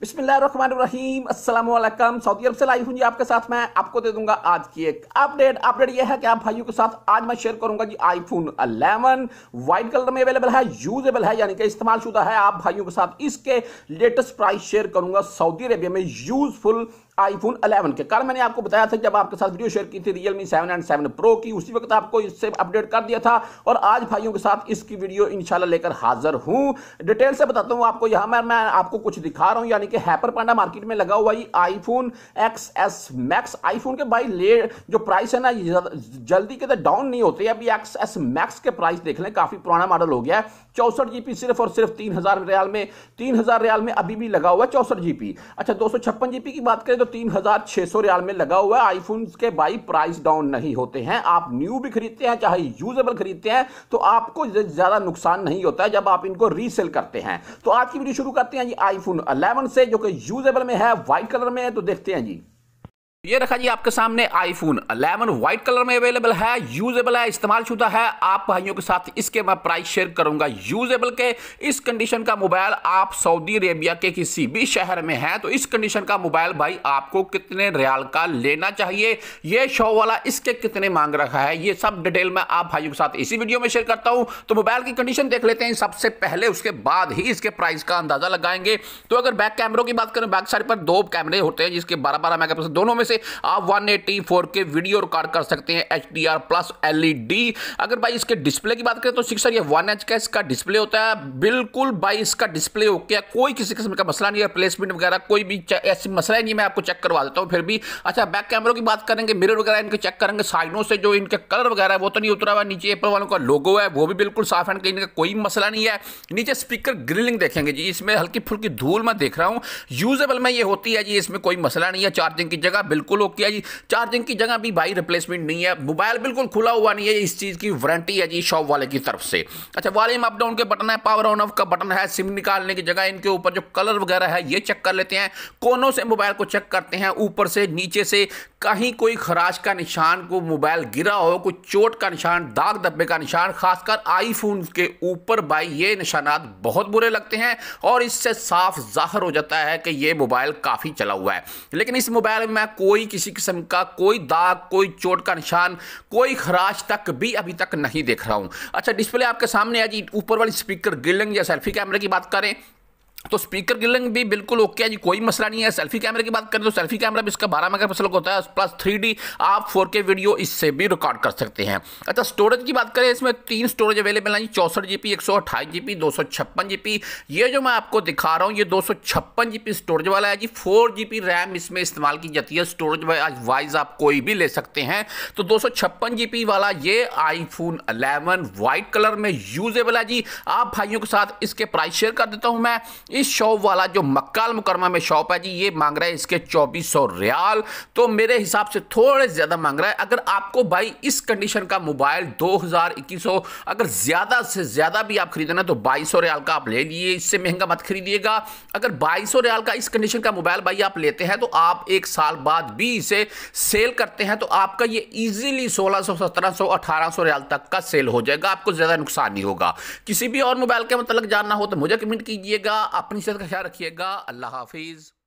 बिस्मिल्लाम Aslam Saudi अरब से लाई हूँ जी आपके साथ मैं आपको दे दूंगा आज की एक अपडेट अपडेट यह है कि आप भाइयों के साथ आज मैं शेयर करूंगा जी आईफोन 11 व्हाइट कलर में अवेलेबल है यूजेबल है यानी कि इस्तेमाल शुदा है आप भाइयों के साथ इसके लेटेस्ट प्राइस शेयर करूंगा सऊदी अरेबिया में यूजफुल आईफोन 11 के कारण मैंने आपको बताया था जब आपके साथ वीडियो शेयर की थी रियलमी 7 एंड 7 प्रो की उसी वक्त आपको इससे अपडेट कर दिया था और आज भाइयों के साथ इसकी वीडियो इंशाल्लाह लेकर हाजिर हूं डिटेल से बताता हूं आपको यहां मैं मैं आपको कुछ दिखा रहा हूं यानी यानी कि हैपर पांडा मार्केट में लगा हुआ ये iPhone X S Max iPhone के भाई ले जो प्राइस है ना जल्दी के तो डाउन नहीं होते अभी एक्स एस मैक्स के प्राइस देख लें काफी पुराना मॉडल हो गया है चौसठ जीबी सिर्फ और सिर्फ तीन हजार रियाल में तीन हजार रियाल में अभी भी लगा हुआ है चौसठ जीबी अच्छा दो सौ छप्पन जीबी की बात करें तो तीन हजार छह सौ रियाल में लगा हुआ है आईफोन के भाई प्राइस डाउन नहीं होते हैं आप न्यू भी खरीदते हैं चाहे यूजेबल खरीदते हैं तो आपको ज्यादा नुकसान नहीं होता है जब आप इनको रीसेल करते हैं तो आज की वीडियो शुरू करते हैं ये आईफोन अलेवन से जो कि यूजेबल में है वाइट कलर में है तो देखते हैं जी ये रखा जी आपके सामने आईफोन 11 व्हाइट कलर में अवेलेबल है यूजेबल है इस्तेमाल छूता है आप भाइयों के साथ इसके मैं प्राइस शेयर करूंगा यूजेबल के इस कंडीशन का मोबाइल आप सऊदी अरेबिया के किसी भी शहर में है तो इस कंडीशन का मोबाइल भाई आपको कितने रियाल का लेना चाहिए ये शो वाला इसके कितने मांग रखा है ये सब डिटेल में आप भाइयों के साथ इसी वीडियो में शेयर करता हूँ तो मोबाइल की कंडीशन देख लेते हैं सबसे पहले उसके बाद ही इसके प्राइस का अंदाजा लगाएंगे तो अगर बैक कैमरों की बात करें बैक साइड पर दो कैमरे होते हैं जिसके बारह बारह मेगा दोनों में से आप one eighty four K video record कर सकते हैं H D R plus L E D अगर भाई इसके डिस्प्ले की बात करें तो सिक्सर ये वन एच का इसका डिस्प्ले होता है बिल्कुल भाई इसका डिस्प्ले हो गया कोई किसी किस्म का मसला नहीं है प्लेसमेंट वगैरह कोई भी ऐसी मसला ही नहीं मैं आपको चेक करवा देता हूँ फिर भी अच्छा बैक कैमरों की बात करेंगे मिरर वगैरह इनके चेक करेंगे साइडों से जो इनके कलर वगैरह है वो तो नहीं उतरा हुआ नीचे एप्पल वालों का लोगो है वो भी बिल्कुल साफ एंड क्लीन का कोई मसला नहीं है नीचे स्पीकर ग्रिलिंग देखेंगे जी इसमें हल्की फुल्की धूल मैं देख रहा हूँ यूजेबल में ये होती है जी इसमें कोई मसला नहीं है चार्जिंग की जगह बिल्कुल ओके है जी चार्जिंग की जगह भी भाई रिप्लेसमेंट नहीं है मोबाइल बिल्कुल खुला हुआ नहीं है इस चीज़ की वारंटी है जी शॉप वाले की तरफ से अच्छा वॉल्यूम अप डाउन के बटन है पावर ऑन ऑफ का बटन है सिम निकालने की जगह इनके ऊपर जो कलर वगैरह है ये चेक कर लेते हैं कोनों से मोबाइल को चेक करते हैं ऊपर से नीचे से कहीं कोई खराश का निशान को मोबाइल गिरा हो कोई चोट का निशान दाग धब्बे का निशान खासकर आईफोन के ऊपर भाई ये निशानात बहुत बुरे लगते हैं और इससे साफ जाहिर हो जाता है कि ये मोबाइल काफ़ी चला हुआ है लेकिन इस मोबाइल में मैं को कोई किसी किस्म का कोई दाग कोई चोट का निशान कोई खराश तक भी अभी तक नहीं देख रहा हूँ अच्छा डिस्प्ले आपके सामने आज ऊपर वाली स्पीकर गिल्डिंग या सेल्फी कैमरे की बात करें तो स्पीकर ग्रिलिंग भी बिल्कुल ओके है जी कोई मसला नहीं है सेल्फी कैमरे की बात करें तो सेल्फी कैमरा भी इसका बारह मेगा पिक्सल होता है प्लस थ्री आप फोर के वीडियो इससे भी रिकॉर्ड कर सकते हैं अच्छा स्टोरेज की बात करें इसमें तीन स्टोरेज अवेलेबल हैं जी चौसठ जी पी एक सौ अट्ठाईस जी पी दो सौ छप्पन जी पी ये जो मैं आपको दिखा रहा हूँ ये दो सौ छप्पन जी पी स्टोरेज वाला है G four G P RAM इसमें इस्तेमाल की जाती है स्टोरेज वाइज आप कोई भी ले सकते हैं तो दो सौ छप्पन जी पी वाला ये आईफोन अलेवन वाइट कलर में यूजेबल है जी आप भाइयों के साथ इसके प्राइस शेयर कर देता हूँ मैं इस शॉप वाला जो मक्काल मुकरमा में शॉप है जी ये मांग रहा है इसके चौबीस सौ रियाल तो मेरे हिसाब से थोड़े ज़्यादा मांग रहा है अगर आपको भाई इस कंडीशन का मोबाइल दो हज़ार इक्कीस सौ अगर ज़्यादा से ज़्यादा भी आप खरीदना तो बाईस सौ रियाल का आप ले लिए इससे महंगा मत खरीदिएगा अगर बाईस सौ रियाल का इस कंडीशन का मोबाइल भाई आप लेते हैं तो आप एक साल बाद भी इसे सेल करते हैं तो आपका ये ईजिली सोलह सौ सत्रह सौ अठारह सौ रियाल तक का सेल हो जाएगा आपको ज़्यादा नुकसान नहीं होगा किसी भी और मोबाइल के मतलब जानना हो तो मुझे कमेंट कीजिएगा अपनी सेहत का ख्याल रखिएगा अल्लाह हाफिज़